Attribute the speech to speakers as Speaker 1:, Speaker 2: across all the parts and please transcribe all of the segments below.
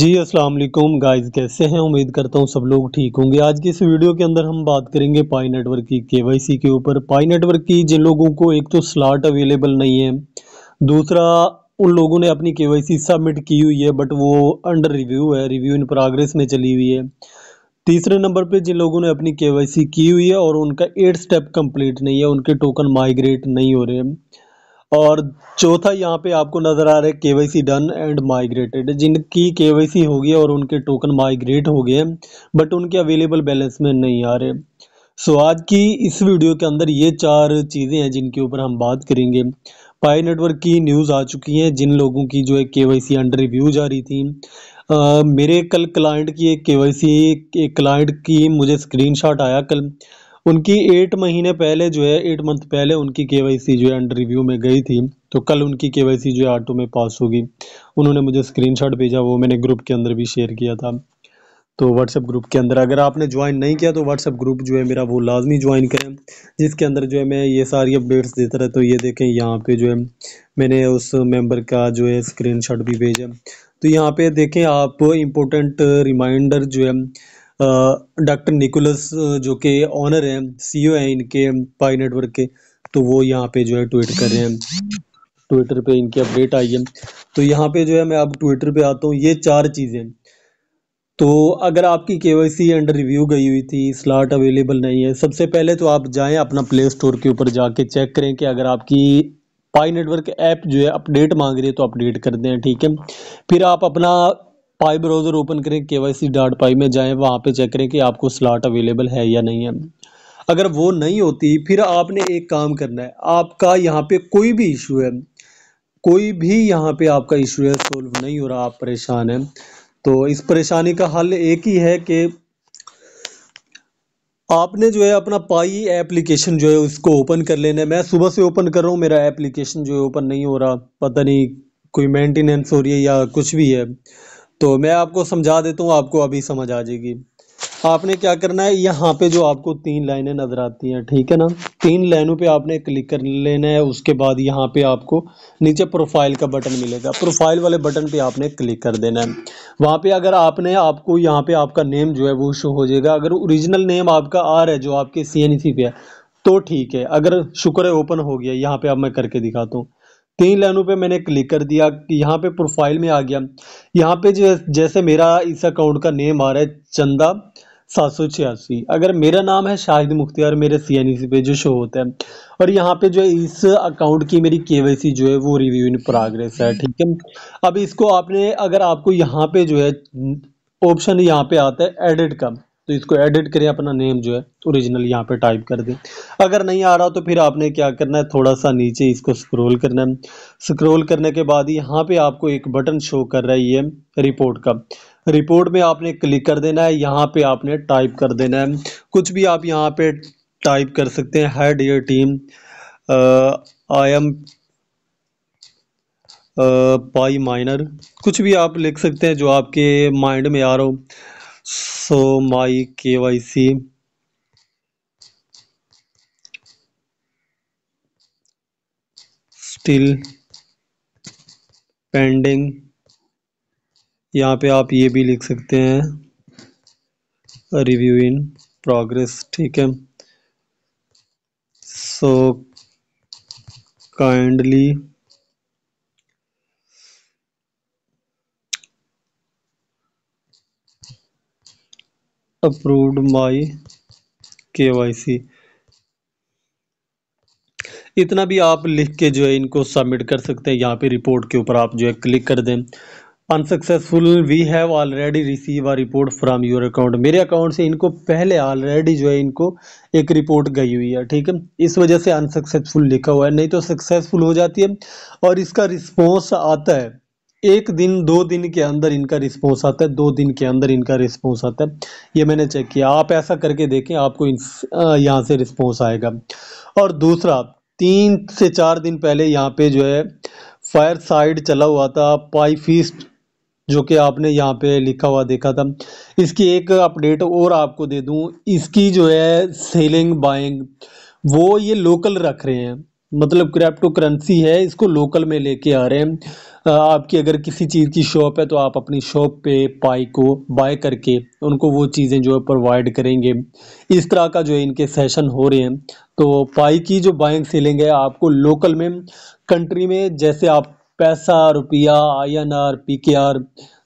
Speaker 1: जी अस्सलाम वालेकुम गाइस कैसे हैं उम्मीद करता हूँ सब लोग ठीक होंगे आज की इस वीडियो के अंदर हम बात करेंगे पाई नेटवर्क की केवाईसी के ऊपर पाई नेटवर्क की जिन लोगों को एक तो स्लॉट अवेलेबल नहीं है दूसरा उन लोगों ने अपनी केवाईसी सबमिट की हुई है बट वो अंडर रिव्यू है रिव्यू इन प्रोग्रेस में चली हुई है तीसरे नंबर पर जिन लोगों ने अपनी के की हुई है और उनका एट स्टेप कम्प्लीट नहीं है उनके टोकन माइग्रेट नहीं हो रहे हैं और चौथा यहाँ पे आपको नज़र आ रहा है केवाईसी डन एंड माइग्रेटेड जिनकी केवाईसी होगी और उनके टोकन माइग्रेट हो गए बट उनके अवेलेबल बैलेंस में नहीं आ रहे सो आज की इस वीडियो के अंदर ये चार चीज़ें हैं जिनके ऊपर हम बात करेंगे पाई नेटवर्क की न्यूज़ आ चुकी है जिन लोगों की जो है के अंडर रिव्यू जा रही थी आ, मेरे कल क्लाइंट की एक केवाईसी एक क्लाइंट की मुझे स्क्रीनशॉट आया कल उनकी एट महीने पहले जो है एट मंथ पहले उनकी के जो है अंडर रिव्यू में गई थी तो कल उनकी के जो है ऑटो में पास होगी उन्होंने मुझे स्क्रीनशॉट भेजा वो मैंने ग्रुप के अंदर भी शेयर किया था तो व्हाट्सएप ग्रुप के अंदर अगर आपने ज्वाइन नहीं किया तो व्हाट्सएप ग्रुप जो है मेरा वो लाजमी ज्वाइन करें जिसके अंदर जो है मैं ये सारी अपडेट्स देता रहता तो ये देखें यहाँ पे जो है मैंने उस मेंबर का जो है स्क्रीनशॉट भी भेजा तो यहाँ पे देखें आप इम्पोर्टेंट रिमाइंडर जो है डॉक्टर निकोलस जो के ऑनर हैं सीईओ e हैं इनके पाई नेटवर्क के तो वो यहाँ पे जो है ट्वीट कर रहे हैं ट्विटर पे इनकी अपडेट आई है तो यहाँ पे जो है मैं अब ट्विटर पे आता हूँ ये चार चीज़ें तो अगर आपकी के अंडर रिव्यू गई हुई थी स्लॉट अवेलेबल नहीं है सबसे पहले तो आप जाएं अपना प्ले स्टोर के ऊपर जाके चेक करें कि अगर आपकी पाई नेटवर्क ऐप जो है अपडेट मांग रही है तो अपडेट कर दें ठीक है फिर आप अपना पाई ब्राउज़र ओपन करें के वाई सी डॉट पाई में जाएं वहाँ पे चेक करें कि आपको स्लॉट अवेलेबल है या नहीं है अगर वो नहीं होती फिर आपने एक काम करना है आपका यहाँ पे कोई भी इशू है कोई भी यहाँ पे आपका इशू है सोल्व नहीं हो रहा आप परेशान हैं तो इस परेशानी का हल एक ही है कि आपने जो है अपना पाई एप्लीकेशन जो है उसको ओपन कर लेना है मैं सुबह से ओपन कर रहा हूँ मेरा एप्लीकेशन जो है ओपन नहीं हो रहा पता नहीं कोई मेंटेनेंस हो रही है या कुछ भी है तो मैं आपको समझा देता हूँ आपको अभी समझ आ जाएगी आपने क्या करना है यहाँ पे जो आपको तीन लाइनें नज़र आती हैं ठीक है ना तीन लाइनों पे आपने क्लिक कर लेना है उसके बाद यहाँ पे आपको नीचे प्रोफाइल का बटन मिलेगा प्रोफाइल वाले बटन पे आपने क्लिक कर देना है वहाँ पे अगर आपने आपको यहाँ पे आपका नेम जो है वो शो हो जाएगा अगर ओरिजिनल नेम आपका आ रहा है जो आपके सी पे है तो ठीक है अगर शुक्र ओपन हो गया यहाँ पर आप मैं करके दिखाता हूँ तीन लाइनों पे मैंने क्लिक कर दिया यहाँ पे प्रोफाइल में आ गया यहाँ पे जो जैसे मेरा इस अकाउंट का नेम आ रहा है चंदा सात सौ छियासी अगर मेरा नाम है शाहिद मुख्तियार मेरे सी एन ई सी पे जो शो होता है और यहाँ पे जो है इस अकाउंट की मेरी के वाई सी जो है वो रिव्यू इन प्रोग्रेस है ठीक है अब इसको आपने अगर आपको यहाँ पे जो है ऑप्शन यहाँ पे आता है एडिट का तो इसको एडिट करें अपना नेम जो है ओरिजिनल यहाँ पे टाइप कर दें अगर नहीं आ रहा तो फिर आपने क्या करना है थोड़ा सा नीचे इसको स्क्रॉल करना है स्क्रॉल करने के बाद यहाँ पे आपको एक बटन शो कर रहा है ये रिपोर्ट का रिपोर्ट में आपने क्लिक कर देना है यहाँ पे आपने टाइप कर देना है कुछ भी आप यहाँ पे टाइप कर सकते हैं हेड ये टीम आई एम पाई माइनर कुछ भी आप लिख सकते हैं जो आपके माइंड में आ रहा हो so my KYC still pending यहाँ पे आप ये भी लिख सकते हैं रिव्यू इन प्रोग्रेस ठीक है सो काइंडली अप्रूव्ड माई के इतना भी आप लिख के जो है इनको सबमिट कर सकते हैं यहाँ पे रिपोर्ट के ऊपर आप जो है क्लिक कर दें unsuccessful we have already receive a report from your account मेरे अकाउंट से इनको पहले ऑलरेडी जो है इनको एक रिपोर्ट गई हुई है ठीक है इस वजह से अनसक्सेसफुल लिखा हुआ है नहीं तो सक्सेसफुल हो जाती है और इसका रिस्पॉन्स आता है एक दिन दो दिन के अंदर इनका रिस्पॉन्स आता है दो दिन के अंदर इनका रिस्पॉन्स आता है ये मैंने चेक किया आप ऐसा करके देखें आपको यहाँ से रिस्पॉन्स आएगा और दूसरा तीन से चार दिन पहले यहाँ पे जो है फायर साइड चला हुआ था पाइफिस्ट जो कि आपने यहाँ पे लिखा हुआ देखा था इसकी एक अपडेट और आपको दे दूँ इसकी जो है सेलिंग बाइंग वो ये लोकल रख रहे हैं मतलब क्रिप्टो करेंसी है इसको लोकल में लेके आ रहे हैं आपकी अगर किसी चीज़ की शॉप है तो आप अपनी शॉप पे पाई को बाय करके उनको वो चीज़ें जो है प्रोवाइड करेंगे इस तरह का जो है इनके सेशन हो रहे हैं तो पाई की जो बाइंग सेलिंग है आपको लोकल में कंट्री में जैसे आप पैसा रुपया I N R P K R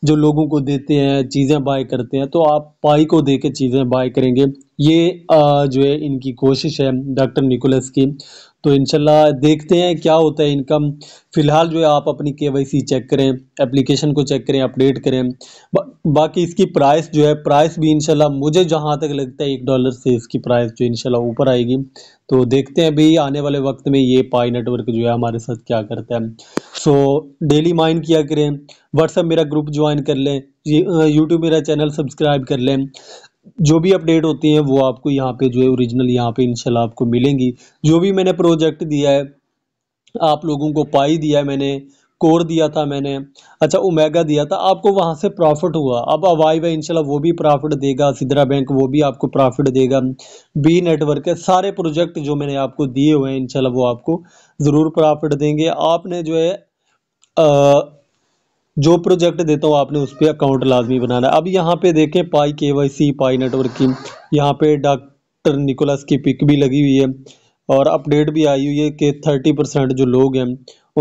Speaker 1: जो लोगों को देते हैं चीज़ें बाय करते हैं तो आप पाई को दे के चीज़ें बाय करेंगे ये जो है इनकी कोशिश है डॉक्टर निकोलस की तो इनशाला देखते हैं क्या होता है इनकम फ़िलहाल जो है आप अपनी के चेक करें एप्लीकेशन को चेक करें अपडेट करें बा, बाकी इसकी प्राइस जो है प्राइस भी इनशाला मुझे जहां तक लगता है एक डॉलर से इसकी प्राइस जो इनशाला ऊपर आएगी तो देखते हैं भाई आने वाले वक्त में ये पाई नेटवर्क जो है हमारे साथ क्या करता है सो डेली माइन किया करें व्हाट्सएप मेरा ग्रुप ज्वाइन कर लें यूट्यूब मेरा चैनल सब्सक्राइब कर लें जो भी अपडेट होती हैं वो आपको यहाँ पे जो है ओरिजिनल यहाँ पे इंशाल्लाह आपको मिलेंगी जो भी मैंने प्रोजेक्ट दिया है आप लोगों को पाई दिया है मैंने कोर दिया था मैंने अच्छा ओमेगा दिया था आपको वहाँ से प्रॉफिट हुआ अब अवाई वाई इंशाल्लाह वो भी प्रॉफिट देगा सिद्रा बैंक वो भी आपको प्रॉफिट देगा बी नेटवर्क है सारे प्रोजेक्ट जो मैंने आपको दिए हुए हैं इंशाल्लाह वो आपको ज़रूर प्रॉफिट देंगे आपने जो है जो प्रोजेक्ट देता हूँ आपने उस पर अकाउंट लाजमी बनाना अब यहाँ पे देखें पाई के वाई सी पाई नेटवर्क की यहाँ पे डॉक्टर निकोलस की पिक भी लगी हुई है और अपडेट भी आई हुई है कि थर्टी परसेंट जो लोग हैं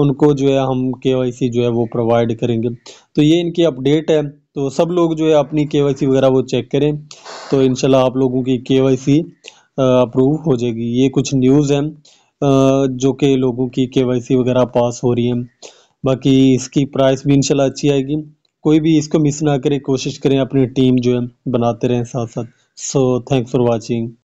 Speaker 1: उनको जो है हम के जो है वो प्रोवाइड करेंगे तो ये इनकी अपडेट है तो सब लोग जो है अपनी के वगैरह वो चेक करें तो इनशाला आप लोगों की के अप्रूव हो जाएगी ये कुछ न्यूज़ हैं जो कि लोगों की के वगैरह पास हो रही हैं बाकी इसकी प्राइस भी इनशाला अच्छी आएगी कोई भी इसको मिस ना करे कोशिश करें अपनी टीम जो है बनाते रहें साथ साथ सो थैंक्स फॉर वाचिंग